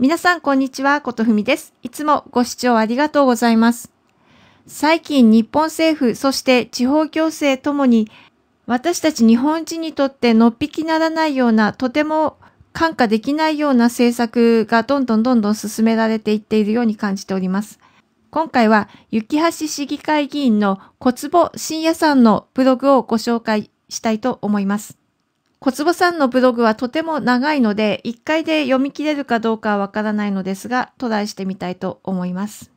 皆さん、こんにちは。ことふみです。いつもご視聴ありがとうございます。最近、日本政府、そして地方行政ともに、私たち日本人にとってのっぴきならないような、とても感化できないような政策がどんどんどんどん進められていっているように感じております。今回は、雪橋市議会議員の小坪晋也さんのブログをご紹介したいと思います。小坪さんのブログはとても長いので、一回で読み切れるかどうかはわからないのですが、トライしてみたいと思います。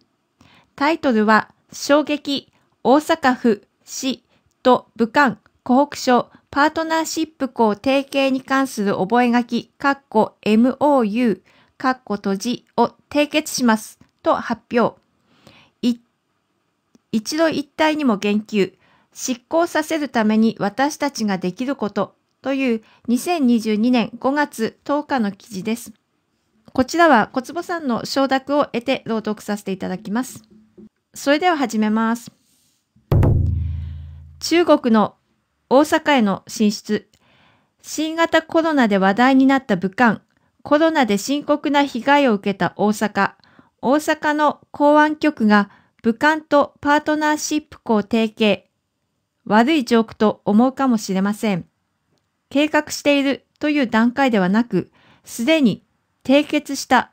タイトルは、衝撃、大阪府、市、と武漢、湖北省、パートナーシップ校提携に関する覚書、カッコ MOU、カッコ閉じを締結します、と発表。一度一体にも言及。執行させるために私たちができることという2022年5月10日の記事です。こちらは小坪さんの承諾を得て朗読させていただきます。それでは始めます。中国の大阪への進出。新型コロナで話題になった武漢、コロナで深刻な被害を受けた大阪、大阪の公安局が武漢とパートナーシップ校提携。悪いジョークと思うかもしれません。計画しているという段階ではなく、すでに締結した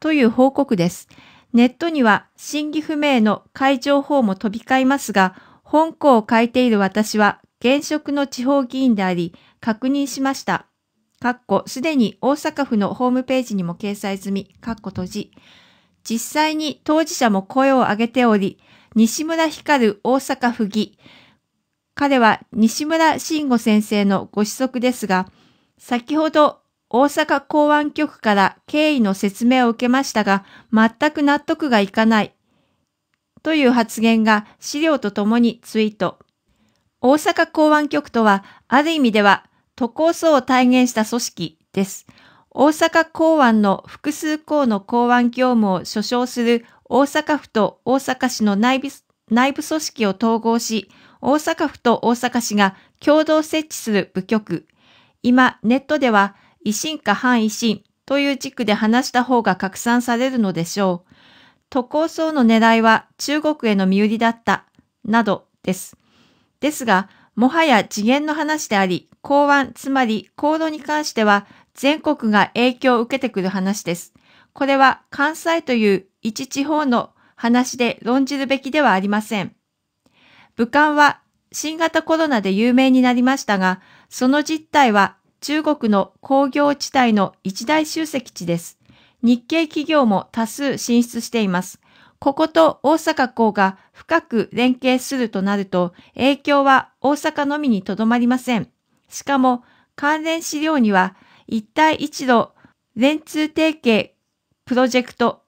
という報告です。ネットには真偽不明の会場法も飛び交いますが、本校を書いている私は現職の地方議員であり、確認しました。かっこ、すでに大阪府のホームページにも掲載済み、かっこ閉じ。実際に当事者も声を上げており、西村光大阪府議、彼は西村慎吾先生のご子息ですが、先ほど大阪公安局から経緯の説明を受けましたが、全く納得がいかない。という発言が資料とともにツイート。大阪公安局とは、ある意味では都構想を体現した組織です。大阪公安の複数校の公安業務を所掌する大阪府と大阪市の内部組織を統合し、大阪府と大阪市が共同設置する部局、今ネットでは維新か反維新という軸で話した方が拡散されるのでしょう。都構想の狙いは中国への身売りだった、などです。ですが、もはや次元の話であり、港湾、つまり航路に関しては全国が影響を受けてくる話です。これは関西という一地方の話で論じるべきではありません。武漢は新型コロナで有名になりましたが、その実態は中国の工業地帯の一大集積地です。日系企業も多数進出しています。ここと大阪港が深く連携するとなると、影響は大阪のみにとどまりません。しかも、関連資料には、一帯一路、連通提携プロジェクト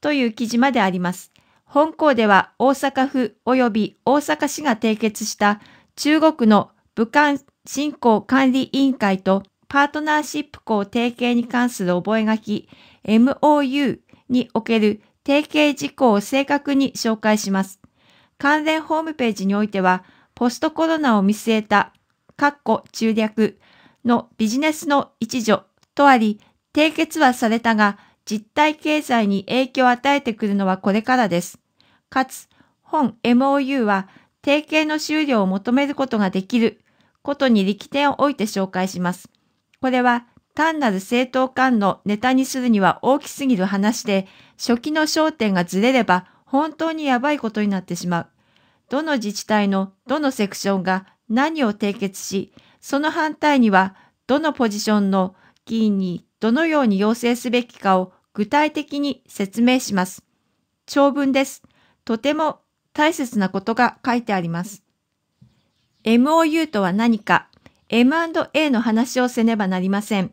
という記事まであります。本校では大阪府及び大阪市が締結した中国の武漢振興管理委員会とパートナーシップ校提携に関する覚書 MOU における提携事項を正確に紹介します。関連ホームページにおいては、ポストコロナを見据えた、括弧中略のビジネスの一助とあり、締結はされたが、実体経済に影響を与えてくるのはこれからです。かつ、本 MOU は提携の終了を求めることができることに力点を置いて紹介します。これは単なる政党間のネタにするには大きすぎる話で、初期の焦点がずれれば本当にやばいことになってしまう。どの自治体のどのセクションが何を締結し、その反対にはどのポジションの議員にどのように要請すべきかを具体的に説明します。長文です。とても大切なことが書いてあります。MOU とは何か、M&A の話をせねばなりません。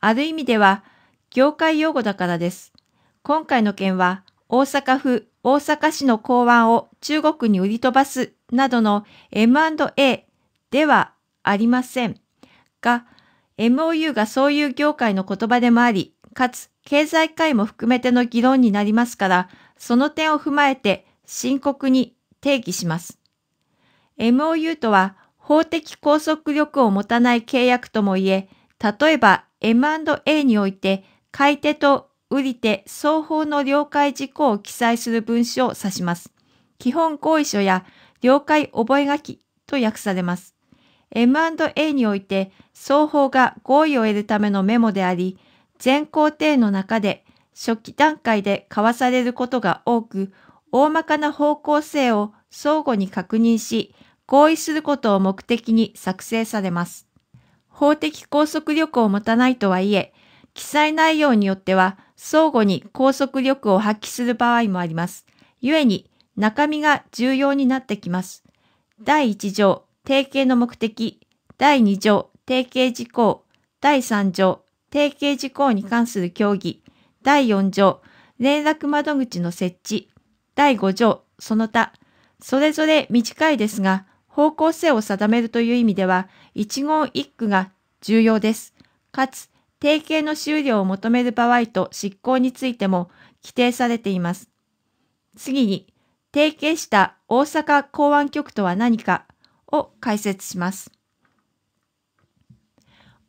ある意味では、業界用語だからです。今回の件は、大阪府大阪市の港湾を中国に売り飛ばすなどの M&A ではありませんが、MOU がそういう業界の言葉でもあり、かつ経済界も含めての議論になりますから、その点を踏まえて深刻に定義します。MOU とは法的拘束力を持たない契約ともいえ、例えば M&A において買い手と売り手双方の了解事項を記載する文書を指します。基本合意書や了解覚書と訳されます。M&A において双方が合意を得るためのメモであり、全工程の中で初期段階で交わされることが多く、大まかな方向性を相互に確認し、合意することを目的に作成されます。法的拘束力を持たないとはいえ、記載内容によっては相互に拘束力を発揮する場合もあります。故に中身が重要になってきます。第1条、定型の目的。第2条、定型事項。第3条、提携事項に関する協議、第4条、連絡窓口の設置、第5条、その他、それぞれ短いですが、方向性を定めるという意味では、一言一句が重要です。かつ、提携の終了を求める場合と執行についても規定されています。次に、提携した大阪港湾局とは何かを解説します。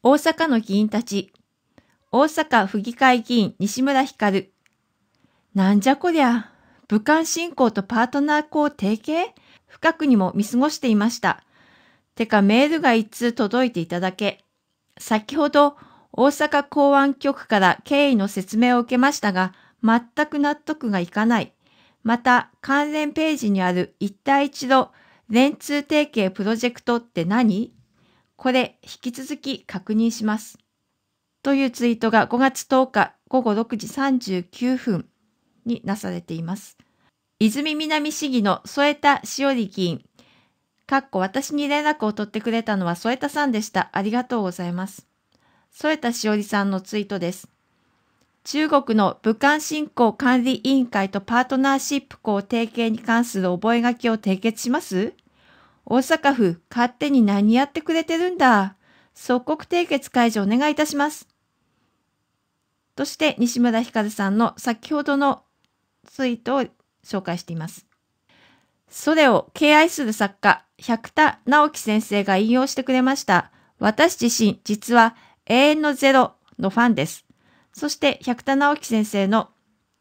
大阪の議員たち、大阪府議会議員西村光。なんじゃこりゃ。武漢侵攻とパートナー校提携深くにも見過ごしていました。てかメールが一通届いていただけ。先ほど大阪港湾局から経緯の説明を受けましたが、全く納得がいかない。また関連ページにある一帯一路連通提携プロジェクトって何これ引き続き確認します。というツイートが5月10日午後6時39分になされています。泉南市議の添田しおり議員、かっこ私に連絡を取ってくれたのは添田さんでした。ありがとうございます。添田しおりさんのツイートです。中国の武漢振興管理委員会とパートナーシップ校提携に関する覚書を締結します大阪府、勝手に何やってくれてるんだ。即刻締結解除お願いいたします。そして西村光さんの先ほどのツイートを紹介しています。それを敬愛する作家、百田直樹先生が引用してくれました。私自身、実は永遠のゼロのファンです。そして百田直樹先生の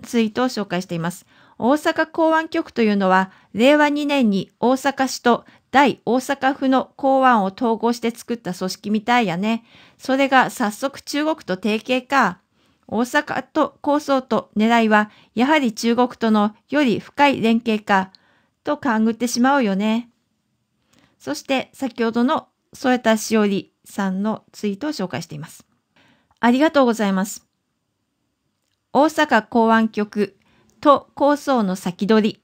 ツイートを紹介しています。大阪公安局というのは、令和2年に大阪市と大大阪府の公安を統合して作った組織みたいやね。それが早速中国と提携か。大阪と構想と狙いは、やはり中国とのより深い連携か、と勘ぐってしまうよね。そして先ほどの添田しおりさんのツイートを紹介しています。ありがとうございます。大阪公安局と構想の先取り。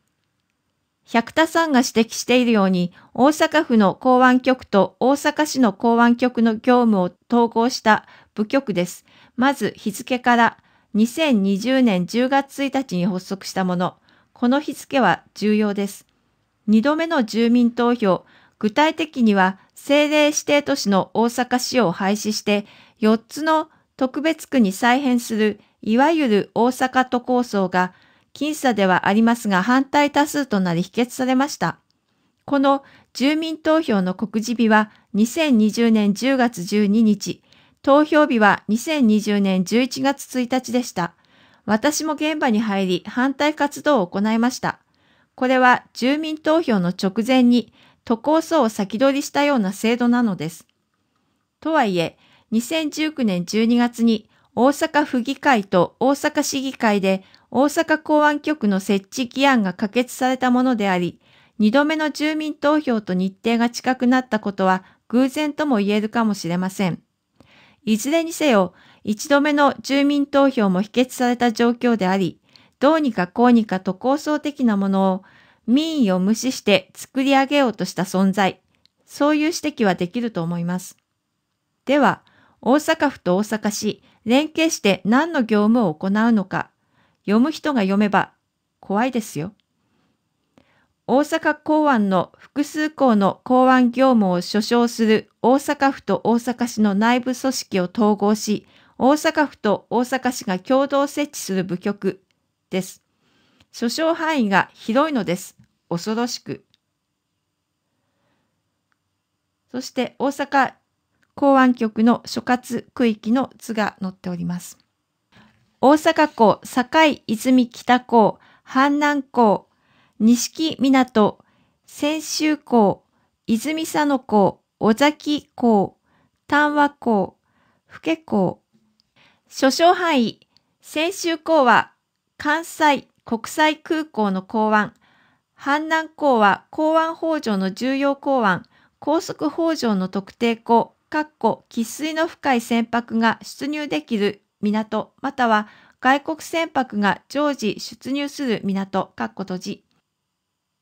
百田さんが指摘しているように、大阪府の公安局と大阪市の公安局の業務を統合した部局です。まず日付から2020年10月1日に発足したもの。この日付は重要です。2度目の住民投票。具体的には政令指定都市の大阪市を廃止して4つの特別区に再編するいわゆる大阪都構想が僅差ではありますが反対多数となり否決されました。この住民投票の告示日は2020年10月12日、投票日は2020年11月1日でした。私も現場に入り反対活動を行いました。これは住民投票の直前に都構想を先取りしたような制度なのです。とはいえ、2019年12月に大阪府議会と大阪市議会で大阪公安局の設置議案が可決されたものであり、2度目の住民投票と日程が近くなったことは偶然とも言えるかもしれません。いずれにせよ、一度目の住民投票も否決された状況であり、どうにかこうにかと構想的なものを民意を無視して作り上げようとした存在、そういう指摘はできると思います。では、大阪府と大阪市、連携して何の業務を行うのか、読む人が読めば怖いですよ。大阪港湾の複数港の港湾業務を所掌する大阪府と大阪市の内部組織を統合し、大阪府と大阪市が共同設置する部局です。所掌範囲が広いのです。恐ろしく。そして大阪港湾局の所轄区域の図が載っております。大阪港、堺泉北港、阪南港、錦港、千秋港、泉佐野港、尾崎港、丹和港、府家港。所掌範囲、千秋港は関西国際空港の港湾、阪南港は港湾法上の重要港湾、高速法上の特定港、かっこ喫水の深い船舶が出入できる港、または外国船舶が常時出入する港、かっこ閉じ。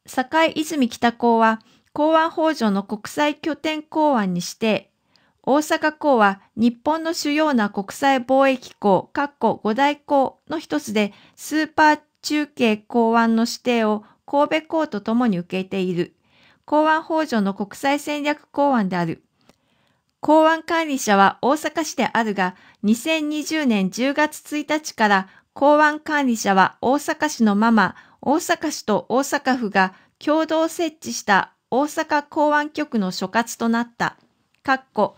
堺泉北港は港湾法上の国際拠点港湾にして、大阪港は日本の主要な国際貿易港、括弧五大港の一つで、スーパー中継港湾の指定を神戸港とともに受けている。港湾法上の国際戦略港湾である。港湾管理者は大阪市であるが、2020年10月1日から港湾管理者は大阪市のまま大阪市と大阪府が共同設置した大阪港湾局の所轄となった、かっこ、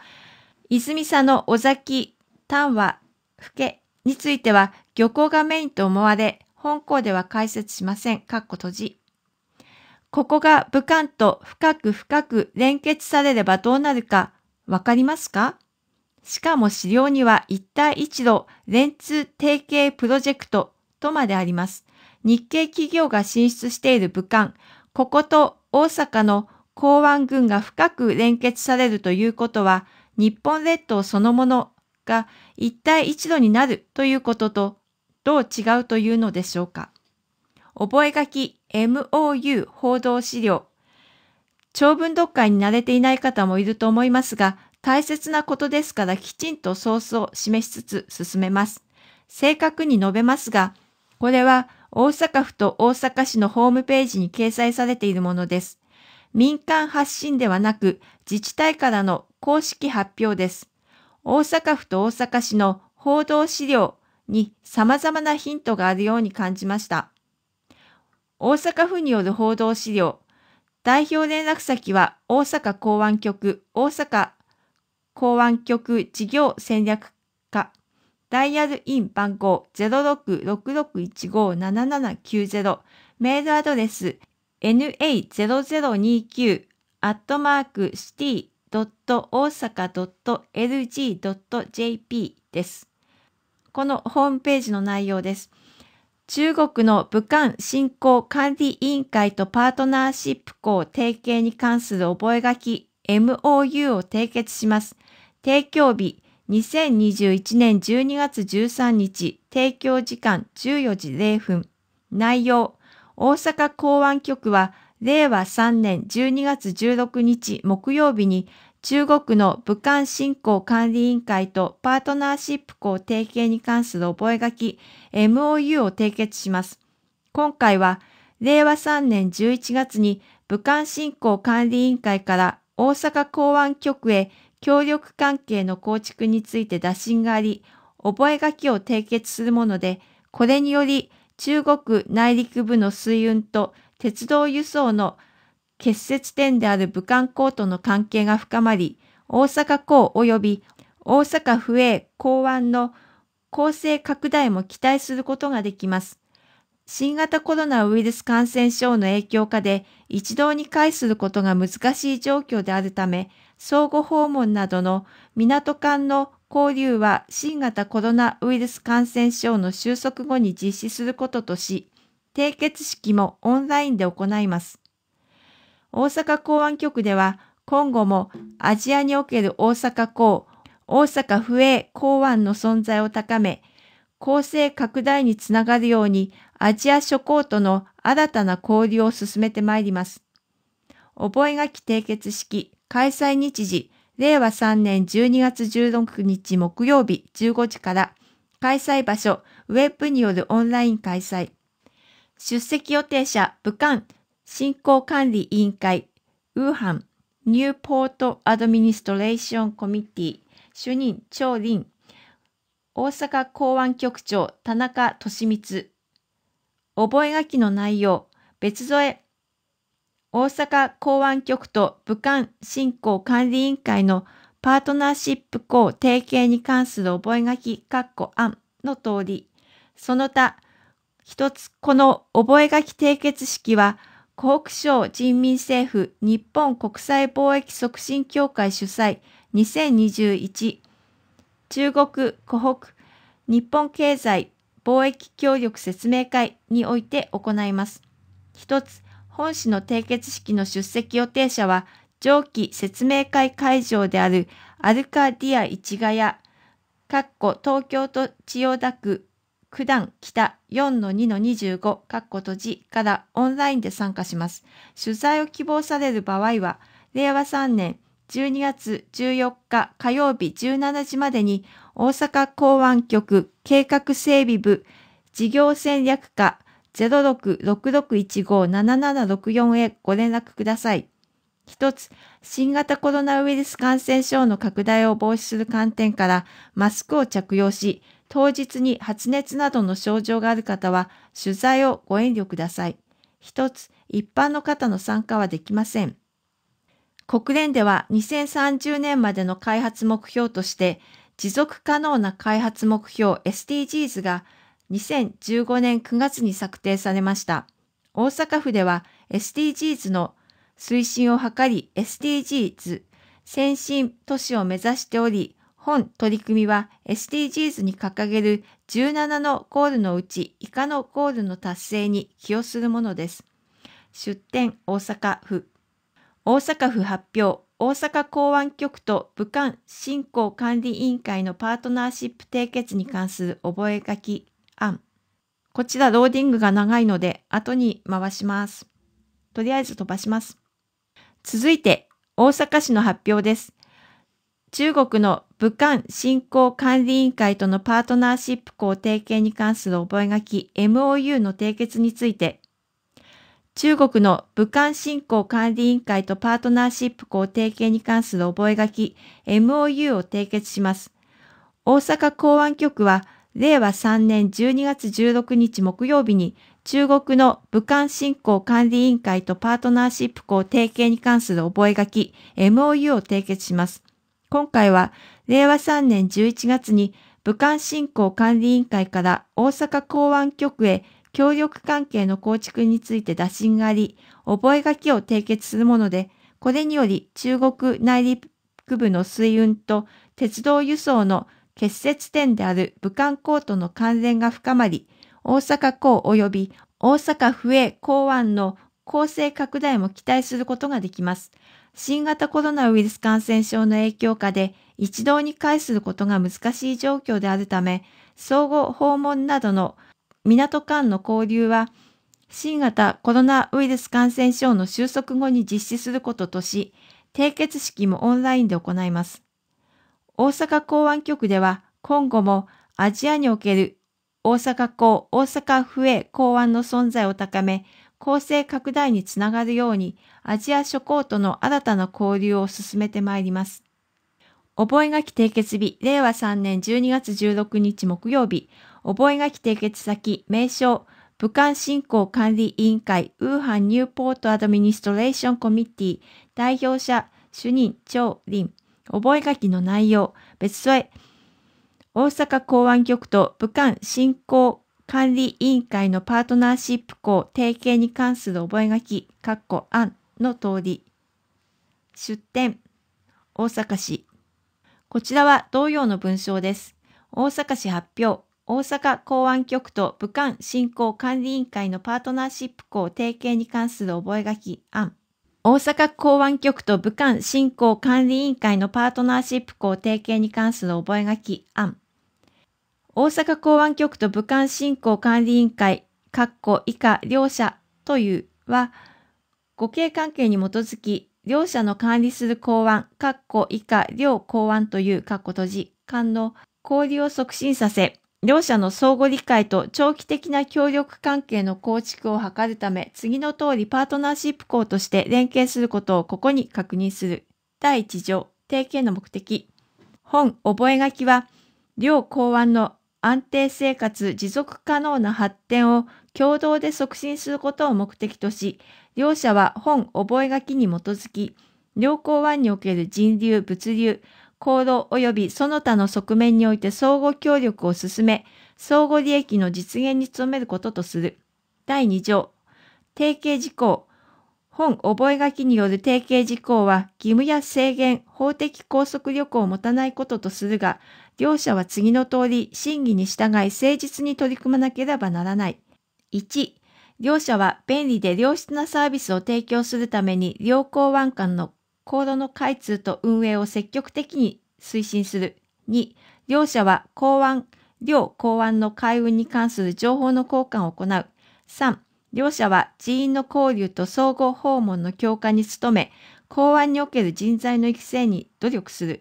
泉佐野尾崎丹和府警については漁港がメインと思われ、本校では解説しません。かっこ閉じ。ここが武漢と深く深く連結されればどうなるかわかりますかしかも資料には一帯一路連通提携プロジェクトとまであります。日系企業が進出している武漢、ここと大阪の港湾軍が深く連結されるということは、日本列島そのものが一帯一路になるということとどう違うというのでしょうか。覚書 MOU 報道資料。長文読解に慣れていない方もいると思いますが、大切なことですからきちんとソースを示しつつ進めます。正確に述べますが、これは大阪府と大阪市のホームページに掲載されているものです。民間発信ではなく、自治体からの公式発表です。大阪府と大阪市の報道資料に様々なヒントがあるように感じました。大阪府による報道資料、代表連絡先は大阪港湾局、大阪港湾局事業戦略課、ダイヤルイン番号0666157790メールアドレス na0029 アットマーク city.osaka.lg.jp です。このホームページの内容です。中国の武漢振興管理委員会とパートナーシップ校提携に関する覚書 MOU を締結します。提供日2021年12月13日、提供時間14時0分。内容、大阪港湾局は、令和3年12月16日木曜日に、中国の武漢振興管理委員会とパートナーシップ校提携に関する覚書 MOU を締結します。今回は、令和3年11月に武漢振興管理委員会から大阪港湾局へ協力関係の構築について打診があり、覚書を締結するもので、これにより中国内陸部の水運と鉄道輸送の結節点である武漢港との関係が深まり、大阪港及び大阪府営港湾の構成拡大も期待することができます。新型コロナウイルス感染症の影響下で一堂に会することが難しい状況であるため、相互訪問などの港間の交流は新型コロナウイルス感染症の収束後に実施することとし、締結式もオンラインで行います。大阪港湾局では今後もアジアにおける大阪港、大阪府営港湾の存在を高め、公正拡大につながるようにアジア諸港との新たな交流を進めてまいります。覚書締結式、開催日時、令和3年12月16日木曜日15時から、開催場所、ウェブによるオンライン開催。出席予定者、武漢、振興管理委員会、ウーハン、ニューポートアドミニストレーションコミッティ、主任、張林、大阪公安局長、田中俊光。覚書の内容、別添え、大阪港湾局と武漢振興管理委員会のパートナーシップ校提携に関する覚書括弧案の通り、その他、一つこの覚書締結式は、湖北省人民政府日本国際貿易促進協会主催2021中国湖北日本経済貿易協力説明会において行います。一つ、本市の締結式の出席予定者は、上記説明会会場であるアルカディア市ヶ谷、かっこ東京都千代田区九段北4-2-25かっこ閉じからオンラインで参加します。取材を希望される場合は、令和3年12月14日火曜日17時までに大阪港湾局計画整備部事業戦略課0666157764へご連絡ください。一つ、新型コロナウイルス感染症の拡大を防止する観点からマスクを着用し、当日に発熱などの症状がある方は取材をご遠慮ください。一つ、一般の方の参加はできません。国連では2030年までの開発目標として持続可能な開発目標 SDGs が2015年9月に策定されました。大阪府では SDGs の推進を図り SDGs 先進都市を目指しており、本取り組みは SDGs に掲げる17のゴールのうち以下のゴールの達成に寄与するものです。出展大阪府大阪府発表大阪港湾局と武漢振興管理委員会のパートナーシップ締結に関する覚書案。こちらローディングが長いので、後に回します。とりあえず飛ばします。続いて、大阪市の発表です。中国の武漢振興管理委員会とのパートナーシップ校提携に関する覚書 MOU の締結について、中国の武漢振興管理委員会とパートナーシップ校提携に関する覚書 MOU を締結します。大阪公安局は令和3年12月16日木曜日に中国の武漢振興管理委員会とパートナーシップ校提携に関する覚書 MOU を締結します。今回は令和3年11月に武漢振興管理委員会から大阪港湾局へ協力関係の構築について打診があり、覚書を締結するもので、これにより中国内陸部の水運と鉄道輸送の結節点である武漢港との関連が深まり、大阪港及び大阪府営港湾の構成拡大も期待することができます。新型コロナウイルス感染症の影響下で一堂に会することが難しい状況であるため、総合訪問などの港間の交流は、新型コロナウイルス感染症の収束後に実施することとし、締結式もオンラインで行います。大阪港湾局では今後もアジアにおける大阪港大阪府へ港湾の存在を高め、公正拡大につながるようにアジア諸港との新たな交流を進めてまいります。覚書締結日、令和3年12月16日木曜日、覚書締結先、名称、武漢振興管理委員会、ウーハンニューポートアドミニストレーションコミッティ、代表者、主任、長林、覚書の内容、別添え、大阪公安局と武漢振興管理委員会のパートナーシップ校提携に関する覚書、かっこ案の通り、出典、大阪市。こちらは同様の文章です。大阪市発表、大阪公安局と武漢振興管理委員会のパートナーシップ校提携に関する覚書案。大阪港湾局と武漢振興管理委員会のパートナーシップ校提携に関する覚書案。大阪港湾局と武漢振興管理委員会、括弧以下両者というは、互恵関係に基づき、両者の管理する港湾、括弧以下両港湾という括弧閉じ、間の交流を促進させ、両者の相互理解と長期的な協力関係の構築を図るため、次の通りパートナーシップ校として連携することをここに確認する。第1条、提携の目的。本覚書は、両公安の安定生活持続可能な発展を共同で促進することを目的とし、両者は本覚書に基づき、両公安における人流、物流、行動及びその他の側面において相互協力を進め、相互利益の実現に努めることとする。第2条、提携事項。本覚書による提携事項は義務や制限、法的拘束力を持たないこととするが、両者は次の通り審議に従い誠実に取り組まなければならない。1、両者は便利で良質なサービスを提供するために良好湾間のコードの開通と運営を積極的に推進する。2、両者は港湾、両港湾の海運に関する情報の交換を行う。3、両者は人員の交流と総合訪問の強化に努め、港湾における人材の育成に努力する。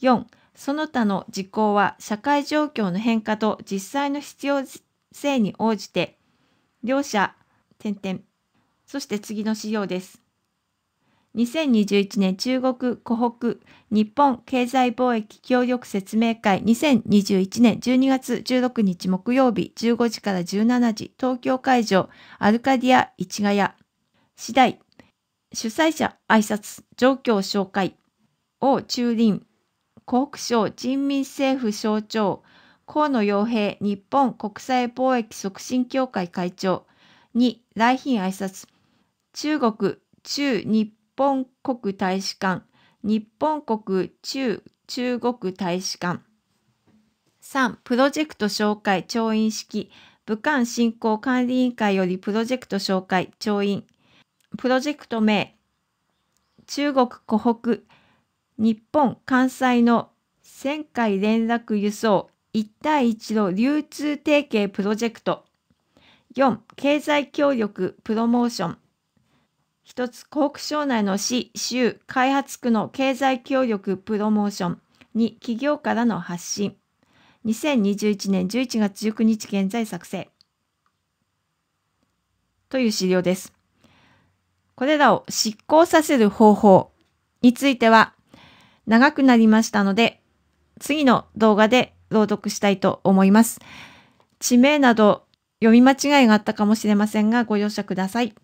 4、その他の事項は社会状況の変化と実際の必要性に応じて、両者、点々。そして次の資料です。2021年中国湖北日本経済貿易協力説明会2021年12月16日木曜日15時から17時東京会場アルカディア市ヶ谷次第主催者挨拶状況紹介王中林湖北省人民政府省庁河野洋平日本国際貿易促進協会会長に来賓挨拶中国中日本国大使館、日本国中中国大使館。3、プロジェクト紹介、調印式。武漢振興管理委員会よりプロジェクト紹介、調印。プロジェクト名、中国湖北、日本関西の1000回連絡輸送一帯一路流通提携プロジェクト。4、経済協力プロモーション。一つ、湖北省内の市、州、開発区の経済協力プロモーション。に企業からの発信。2021年11月19日現在作成。という資料です。これらを執行させる方法については長くなりましたので、次の動画で朗読したいと思います。地名など読み間違いがあったかもしれませんがご容赦ください。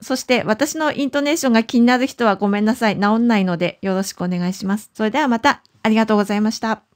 そして私のイントネーションが気になる人はごめんなさい。治んないのでよろしくお願いします。それではまたありがとうございました。